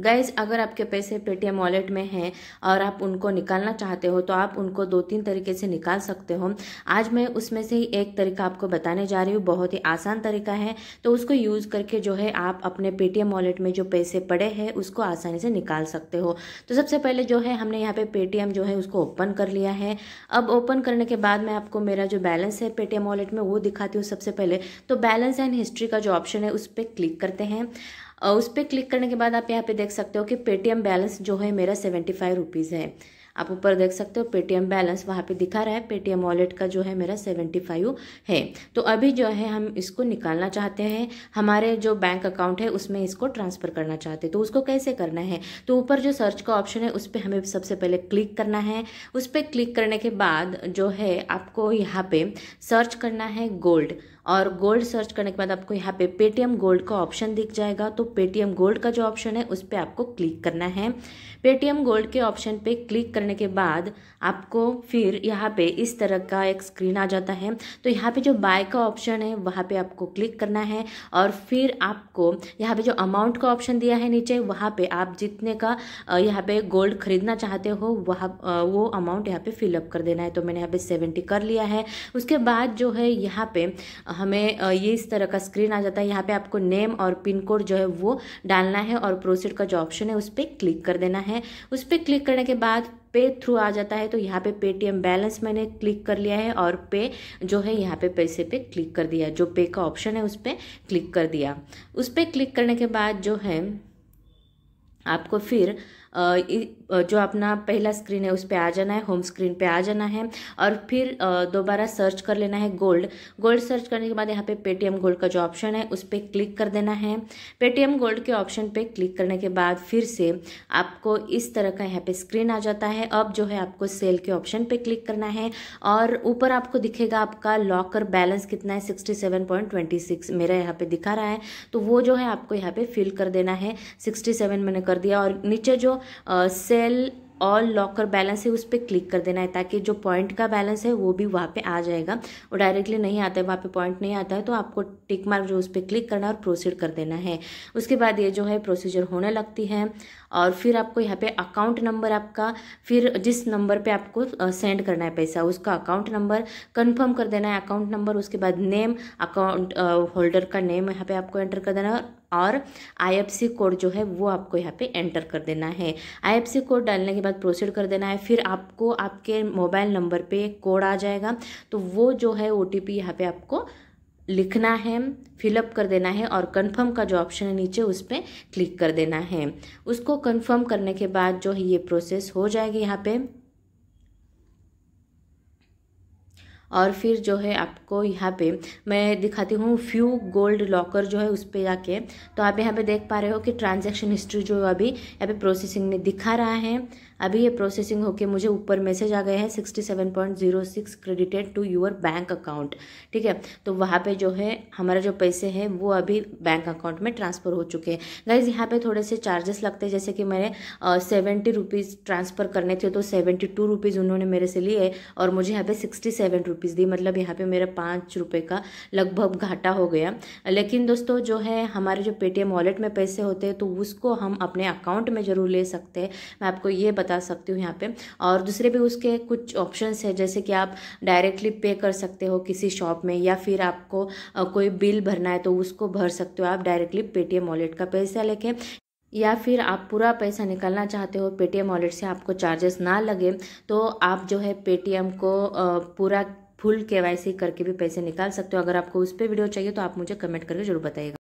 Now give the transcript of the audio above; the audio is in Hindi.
गैज अगर आपके पैसे पेटीएम वॉलेट में हैं और आप उनको निकालना चाहते हो तो आप उनको दो तीन तरीके से निकाल सकते हो आज मैं उसमें से ही एक तरीका आपको बताने जा रही हूँ बहुत ही आसान तरीका है तो उसको यूज़ करके जो है आप अपने पेटीएम वॉलेट में जो पैसे पड़े हैं उसको आसानी से निकाल सकते हो तो सबसे पहले जो है हमने यहाँ पर पे पेटीएम जो है उसको ओपन कर लिया है अब ओपन करने के बाद मैं आपको मेरा जो बैलेंस है पेटीएम वॉलेट में वो दिखाती हूँ सबसे पहले तो बैलेंस एंड हिस्ट्री का जो ऑप्शन है उस पर क्लिक करते हैं उस पर क्लिक करने के बाद आप यहाँ पे देख सकते हो कि पेटीएम बैलेंस जो है मेरा सेवेंटी फाइव रुपीज़ है आप ऊपर देख सकते हो पेटीएम बैलेंस वहाँ पे दिखा रहा है पेटीएम वॉलेट का जो है मेरा सेवेंटी फाइव है तो अभी जो है हम इसको निकालना चाहते हैं हमारे जो बैंक अकाउंट है उसमें इसको ट्रांसफ़र करना चाहते हैं तो उसको कैसे करना है तो ऊपर जो सर्च का ऑप्शन है उस पर हमें सबसे पहले क्लिक करना है उस पर क्लिक करने के बाद जो है आपको यहाँ पर सर्च करना है गोल्ड और गोल्ड सर्च करने के बाद आपको यहाँ पे पेटीएम गोल्ड का ऑप्शन दिख जाएगा तो पेटीएम गोल्ड का जो ऑप्शन है उस पर आपको क्लिक करना है पेटीएम गोल्ड के ऑप्शन पे क्लिक करने के बाद आपको फिर यहाँ पे इस तरह का एक स्क्रीन आ जाता है तो यहाँ पे जो बाय का ऑप्शन है वहाँ पे आपको क्लिक करना है और फिर आपको यहाँ पे जो अमाउंट का ऑप्शन दिया है नीचे वहाँ पे आप जितने का यहाँ पे गोल्ड खरीदना चाहते हो वहाँ वो अमाउंट यहाँ पे फिलअप कर देना है तो मैंने यहाँ पे सेवेंटी कर लिया है उसके बाद जो है यहाँ पे हमें ये इस तरह का स्क्रीन आ जाता है यहाँ पे आपको नेम और पिन कोड जो है वो डालना है और प्रोसीड का जो ऑप्शन है उस पर क्लिक कर देना है उस पर क्लिक करने के बाद पे थ्रू आ जाता है तो यहाँ पे पेटीएम बैलेंस मैंने क्लिक कर लिया है और पे जो है यहाँ पे पैसे पे क्लिक कर दिया जो पे का ऑप्शन है उस पर क्लिक कर दिया उस पर क्लिक करने के बाद जो है आपको फिर जो अपना पहला स्क्रीन है उस पर आ जाना है होम स्क्रीन पे आ जाना है और फिर दोबारा सर्च कर लेना है गोल्ड गोल्ड सर्च करने के बाद यहाँ पे पेटीएम गोल्ड का जो ऑप्शन है उस पर क्लिक कर देना है पेटीएम गोल्ड के ऑप्शन पे क्लिक करने के बाद फिर से आपको इस तरह का यहाँ पे स्क्रीन आ जाता है अब जो है आपको सेल के ऑप्शन पर क्लिक करना है और ऊपर आपको दिखेगा आपका लॉकर बैलेंस कितना है sixty seven point twenty six मेरा यहाँ पर दिखा रहा है तो वो जो है आपको यहाँ पर फिल कर देना है सिक्सटी सेवन मैंने कर दिया और नीचे जो सेल और लॉकर बैलेंस है उस पर क्लिक कर देना है ताकि जो पॉइंट का बैलेंस है वो भी वहाँ पे आ जाएगा और डायरेक्टली नहीं आता है वहाँ पे पॉइंट नहीं आता है तो आपको टिक मार्क जो उस पर क्लिक करना और प्रोसीड कर देना है उसके बाद ये जो है प्रोसीजर होने लगती है और फिर आपको यहाँ पे अकाउंट नंबर आपका फिर जिस नंबर पे आपको सेंड करना है पैसा उसका अकाउंट नंबर कंफर्म कर देना है अकाउंट नंबर उसके बाद नेम अकाउंट होल्डर का नेम यहाँ पे आपको एंटर कर देना है और आई कोड जो है वो आपको यहाँ पे एंटर कर देना है आई कोड डालने के बाद प्रोसीड कर देना है फिर आपको आपके मोबाइल नंबर पे कोड आ जाएगा तो वो जो है ओ टी पी यहाँ पर आपको लिखना है फिलअप कर देना है और कंफर्म का जो ऑप्शन है नीचे उस पर क्लिक कर देना है उसको कंफर्म करने के बाद जो है ये प्रोसेस हो जाएगी यहाँ पे और फिर जो है आपको यहाँ पे मैं दिखाती हूँ फ्यू गोल्ड लॉकर जो है उस पर जाके तो आप यहाँ पे देख पा रहे हो कि ट्रांजैक्शन हिस्ट्री जो अभी यहाँ पे प्रोसेसिंग में दिखा रहा है अभी ये प्रोसेसिंग होकर मुझे ऊपर मैसेज आ गया है sixty seven point zero six credited to your bank account ठीक है तो वहाँ पे जो है हमारा जो पैसे हैं वो अभी बैंक अकाउंट में ट्रांसफ़र हो चुके हैं गाइज यहाँ पे थोड़े से चार्जेस लगते हैं जैसे कि मैंने सेवेंटी रुपीज़ ट्रांसफ़र करने थे तो सेवेंटी टू रुपीज़ उन्होंने मेरे से लिए और मुझे यहाँ पे सिक्सटी सेवन रुपीज़ दी मतलब यहाँ पे मेरा पाँच रुपये का लगभग घाटा हो गया लेकिन दोस्तों जो है हमारे जो पेटीएम वॉलेट में पैसे होते हैं तो उसको हम अपने अकाउंट में ज़रूर ले सकते हैं मैं आपको ये बता बता सकती हूँ यहाँ पे और दूसरे भी उसके कुछ ऑप्शंस है जैसे कि आप डायरेक्टली पे कर सकते हो किसी शॉप में या फिर आपको कोई बिल भरना है तो उसको भर सकते हो आप डायरेक्टली पेटीएम वॉलेट का पैसा लेके या फिर आप पूरा पैसा निकालना चाहते हो पेटीएम वॉलेट से आपको चार्जेस ना लगे तो आप जो है पेटीएम को पूरा फुल के करके भी पैसे निकाल सकते हो अगर आपको उस पर वीडियो चाहिए तो आप मुझे कमेंट करके जरूर बताइएगा